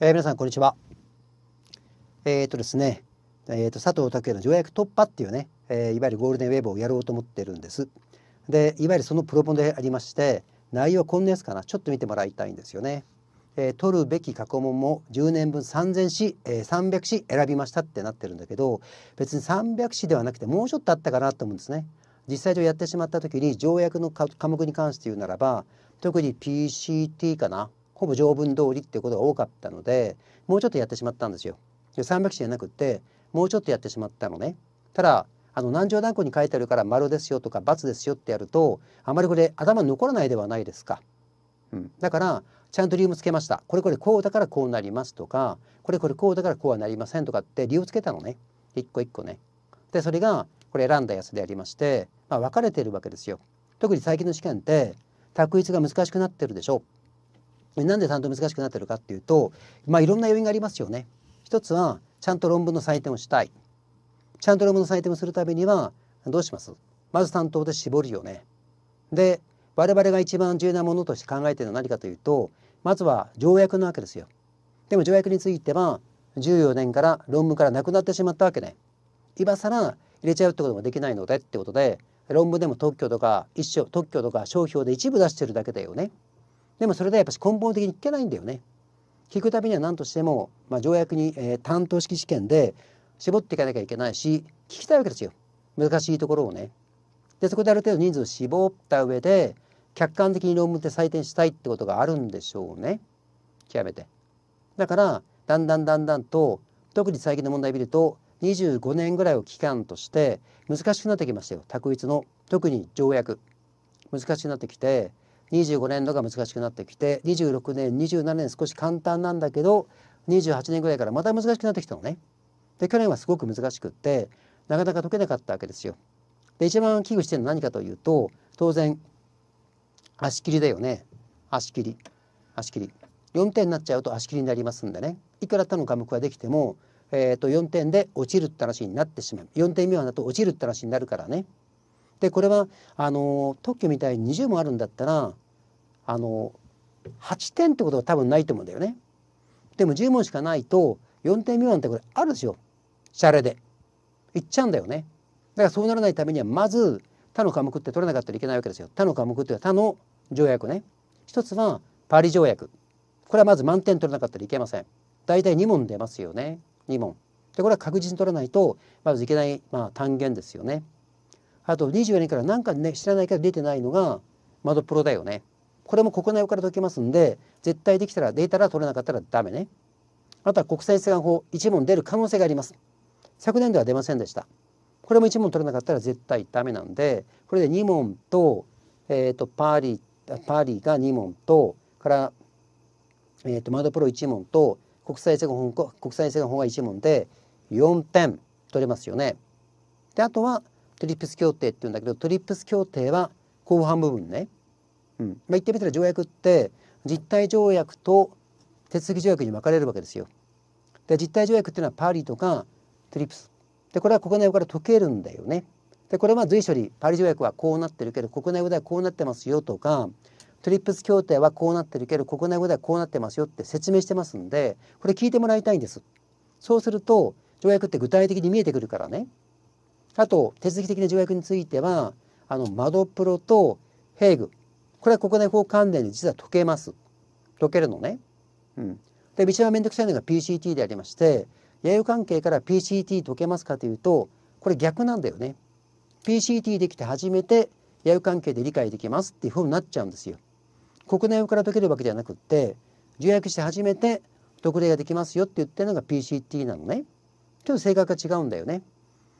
えー、皆さんこんにちは。えー、っとですね、えー、と佐藤拓也の条約突破っていうね、えー、いわゆるゴールデンウェーブをやろうと思ってるんです。で、いわゆるそのプロポでありまして、内容は今年かな、ちょっと見てもらいたいんですよね。えー、取るべき過去問も10年分3,000詞、えー、300詞選びましたってなってるんだけど別に300詞ではなくてもうちょっとあったかなと思うんですね。実際上やってしまった時に条約の科目に関して言うならば特に PCT かなほぼ条文通りっていうことが多かったのでもうちょっとやってしまったんですよ。300字じゃなくてもうちょっとやってしまったのね。ただあの何条何項に書いてあるから丸ですよとか×ですよってやるとあまりこれ頭残らないではないですか。うん、だからちゃんと理由もつけました。これこれこうだからこうなりますとかこれこれこうだからこうはなりませんとかって理由をつけたのね。一個一個ね。でそれがこれ選んだやつでありまして、まあ、分かれてるわけですよ。特に最近の試験って択一が難しくなってるでしょう。なんで担当難しくなってるかっていうと、まあ、いろんな要因がありますよね。一つはちゃんと論文の採点をしたい。ちゃんと論文の採点をするためにはどうしますまず担当で絞るよね。で我々が一番重要なものとして考えているのは何かというとまずは条約なわけですよ。でも条約については14年から論文からなくなってしまったわけね。今更入れちゃうってこともできないのでってことで論文でも特許とか一生特許とか商標で一部出してるだけだよね。でもそれではやっぱし根本的に聞けないんだよね。聞くたびには何としても、まあ、条約に、えー、担当式試験で絞っていかなきゃいけないし聞きたいわけですよ難しいところをね。でそこである程度人数を絞った上で客観的に論文で採点したいってことがあるんでしょうね極めて。だからだんだんだんだんと特に最近の問題を見ると25年ぐらいを期間として難しくなってきましたよ択一の特に条約難しくなってきて25年度が難しくなってきて26年27年少し簡単なんだけど28年ぐらいからまた難しくなってきたのね。で去年はすごく難しくってなかなか解けなかったわけですよ。で一番危惧してるのは何かというと当然足切りだよね足切り足切り4点になっちゃうと足切りになりますんでねいくら他の科目ができても、えー、と4点で落ちるって話になってしまう4点目はだと落ちるって話になるからねでこれはあの特許みたいに20もあるんだったらあの8点ってことは多分ないと思うんだよね。でも10問しかないと4点未満ってこれあるでしょシャレで。いっちゃうんだよね。だからそうならないためにはまず他の科目って取れなかったらいけないわけですよ。他の科目っていうのは他の条約ね。一つはパリ条約。これはまず満点取れなかったらいけません。大体2問出ますよね。2問。でこれは確実に取らないとまずいけない、まあ、単元ですよね。あと24年からなんかね知らないけど出てないのが窓プロだよねこれも国内から解けますんで絶対できたらデータら取れなかったらダメねあとは国際出願法1問出る可能性があります昨年では出ませんでしたこれも1問取れなかったら絶対ダメなんでこれで2問と,、えーと、パーリーパーリーが2問とから、えーと、窓プロ1問と国際出法国際出願法が1問で4点取れますよねであとはトリプス協定って言うんだけどトリプス協定は後半部分ね、うんまあ、言ってみたら条約って実体条約と手続き条約に分かれるわけですよ。で実態条約っていうのはパリとかトリプスでこれは国内法から解けるんだよね。でこれは随所にパリ条約はこうなってるけど国内法ではこうなってますよとかトリップス協定はこうなってるけど国内法ではこうなってますよって説明してますんでこれ聞いてもらいたいんです。そうすると条約って具体的に見えてくるからね。あと、手続き的な条約については、あの、マドプロとヘーグ。これは国内法関連で実は解けます。解けるのね。うん。で、一番めんどくさいのが PCT でありまして、野有関係から PCT 解けますかというと、これ逆なんだよね。PCT できて初めて野有関係で理解できますっていうふうになっちゃうんですよ。国内法から解けるわけではなくって、重役して初めて特例ができますよって言ってるのが PCT なのね。ちょっと性格が違うんだよね。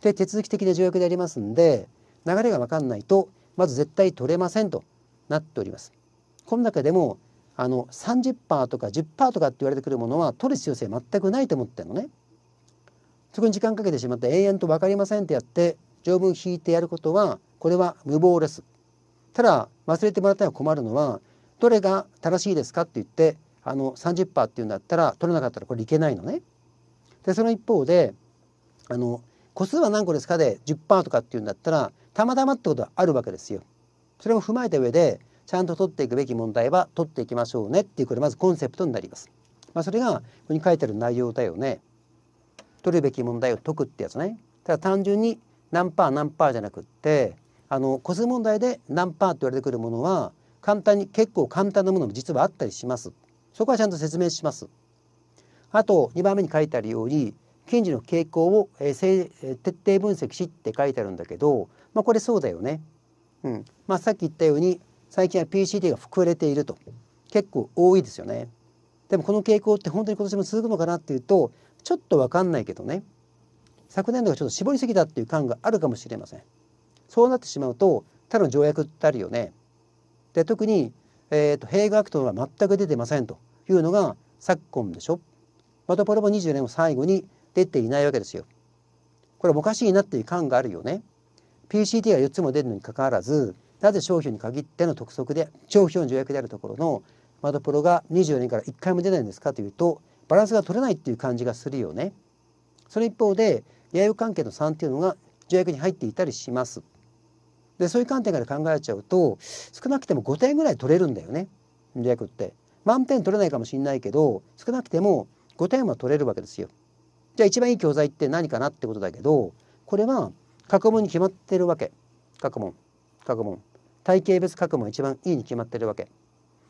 で手続き的な条約でありますんで流れが分かんないとまず絶対取れませんとなっております。この中でもあの30%とか10%とかって言われてくるものは取る必要性全くないと思ってるのね。そこに時間かけてしまって永遠と分かりませんってやって条文引いてやることはこれは無謀です。ただ忘れてもらったら困るのはどれが正しいですかって言ってあの30%っていうんだったら取れなかったらこれいけないのね。でその一方であの個数は何個ですかで10%とかっていうんだったらたまたまってことはあるわけですよ。それを踏まえた上でちゃんと取っていくべき問題は取っていきましょうねっていうこれまずコンセプトになります。まあ、それがここに書いてある内容だよね。取るべき問題を解くってやつね。ただ単純に何パー何パーじゃなくってあの個数問題で何パーって言われてくるものは簡単に結構簡単なものも実はあったりします。そこはちゃんと説明します。あと2番目に書いてあるように検事の傾向を、えー、徹底分析しって書いてあるんだけど、まあ、これそうだよね。うんまあ、さっき言ったように最近は PCD が膨れていると結構多いですよね。でもこの傾向って本当に今年も続くのかなっていうとちょっと分かんないけどね昨年度がちょっと絞りすぎたっていう感があるかもしれません。そうなってしまうと他の条約ってあるよね。で特に、えーと、と併合アクトが全く出てませんというのが昨今でしょ。またこれも24年を最後に出ていないわけですよ。これおかしいなっていう感があるよね。PCT が4つも出るのにかかわらずなぜ商標に限っての督促で商標の条約であるところのマドプロが24年から1回も出ないんですかというとバランスが取れないっていう感じがするよね。その一方でや生関係の3っていうのが条約に入っていたりします。でそういう観点から考えちゃうと少なくても5点ぐらい取れるんだよね条約って。満点取れないかもしれないけど少なくても5点は取れるわけですよ。じゃあ一番いい教材って何かなってことだけどこれは過去問に決まってるわけ過去問過去問体系別過去問一番いいに決まってるわけ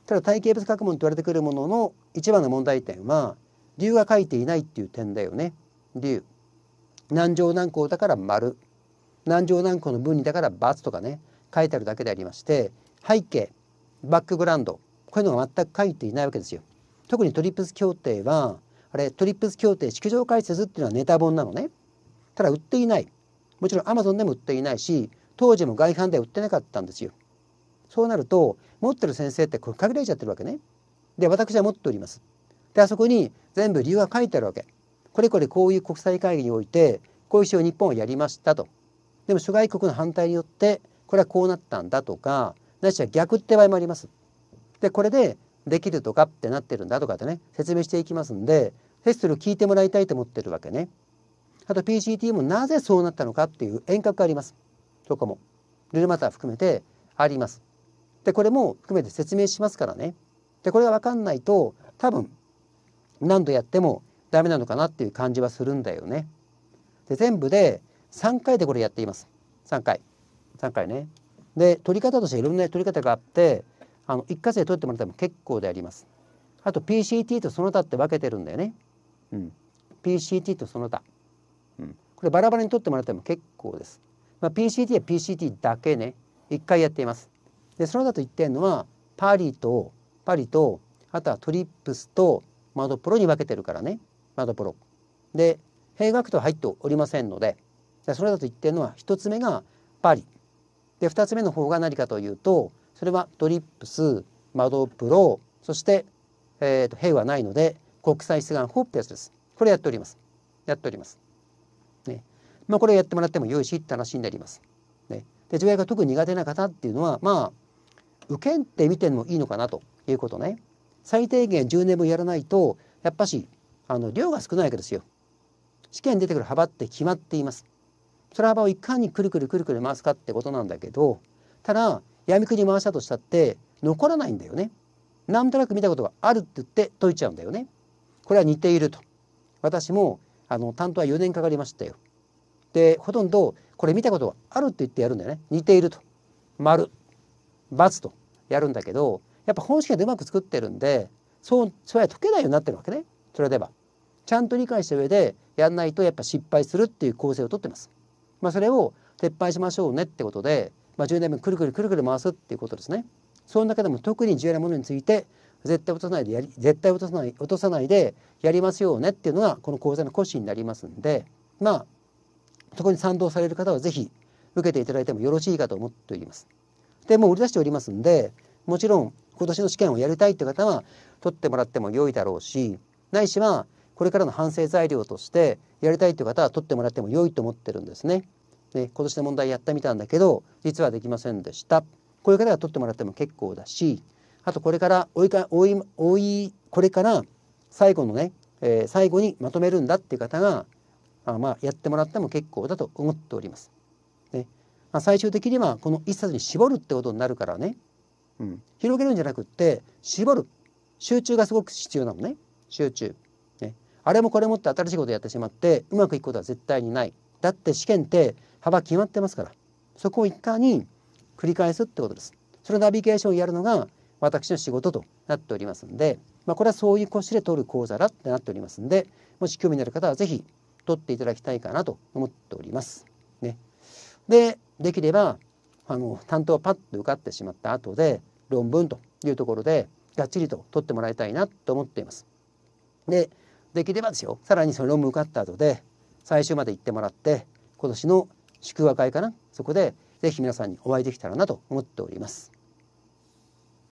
ただ体系別過去問と言われてくるものの一番の問題点は理が書いていないっていう点だよね理何条何項だから丸何条何項の分離だから×とかね書いてあるだけでありまして背景バックグラウンドこういうのが全く書いていないわけですよ。特にトリプス協定はあれトリップス協定式場解説っていうのはネタ本なのねただ売っていないもちろんアマゾンでも売っていないし当時も外販では売ってなかったんですよそうなると持ってる先生ってこれ限られちゃってるわけねで私は持っておりますであそこに全部理由が書いてあるわけこれこれこういう国際会議においてこういう仕様日本はやりましたとでも諸外国の反対によってこれはこうなったんだとかないしは逆って場合もありますでこれでできるとかってなってるんだとかってね説明していきますんでテスそれを聞いてもらいたいと思ってるわけね。あと PCT もなぜそうなったのかっていう遠隔があります。そこも。ルールマター含めてあります。でこれも含めて説明しますからね。でこれが分かんないと多分何度やってもダメなのかなっていう感じはするんだよね。で全部で3回でこれやっています。3回。3回ね。で取り方としていろんな取り方があってあの一括で取ってもらっても結構であります。あと PCT とその他って分けてるんだよね。うん、PCT とその他、うん、これバラバラに取ってもらっても結構です。まあ、PCT は PCT だけね一回やっています。でその他と言ってるのはパリとパリとあとはトリップスとマドプロに分けてるからねマドプロ。で閉学と入っておりませんのでそれだと言ってるのは一つ目がパリで二つ目の方が何かというとそれはドリップス、マドプロ、そして、えーと、兵はないので、国際出願法ってやつです。これやっております。やっております。ね。まあ、これやってもらってもよいしって話になります。ね。で、条約が特に苦手な方っていうのは、まあ、受けって見てもいいのかなということね。最低限10年分やらないと、やっぱし、あの、量が少ないわけですよ。試験に出てくる幅って決まっています。その幅をいかにくるくるくるくる回すかってことなんだけど、ただ、闇くに回したとしたって残らないんだよね。なんとなく見たことがあるって言って解いちゃうんだよね。これは似ていると。私もあの担当は4年かかりましたよ。でほとんどこれ見たことがあるって言ってやるんだよね。似ていると。丸×とやるんだけどやっぱ本試験でうまく作ってるんでそうそれは解けないようになってるわけね。それでは。ちゃんと理解した上でやんないとやっぱ失敗するっていう構成をとってます。まあ、それを撤廃しましょうねってことでまあ、重年分くるくるくるくる回すっていうことですね。その中でも特に重要なものについて絶対落とさないでやり絶対落とさない落とさないでやりますよねっていうのがこの講座の講師になりますんでまあそこに賛同される方は是非受けていただいてもよろしいかと思っております。でもう売り出しておりますんでもちろん今年の試験をやりたいって方は取ってもらっても良いだろうしないしはこれからの反省材料としてやりたいという方は取ってもらっても良いと思ってるんですね。ね、今年の問題やってみたんだけど実はできませんでしたこういう方が取ってもらっても結構だしあとこれから追いかおい追いこれから最後のね、えー、最後にまとめるんだっていう方があまあやってもらっても結構だと思っております。ねまあ、最終的にはこの一冊に絞るってことになるからね、うん、広げるんじゃなくって絞る集中がすごく必要なのね集中。ね、あれもこれもって新しいことやってしまってうまくいくことは絶対にない。だって試験って幅決まってますからそこをいかに繰り返すってことです。そのナビゲーションをやるのが私の仕事となっておりますんで、まあ、これはそういう腰で取る講座だってなっておりますんでもし興味のある方は是非取っていただきたいかなと思っております。ね、でできればあの担当をパッと受かってしまった後で論文というところでがっちりと取ってもらいたいなと思っています。でできればですよさらにその論文受かった後で最終まで行ってもらって今年の祝賀会かなそこで是非皆さんにお会いできたらなと思っております。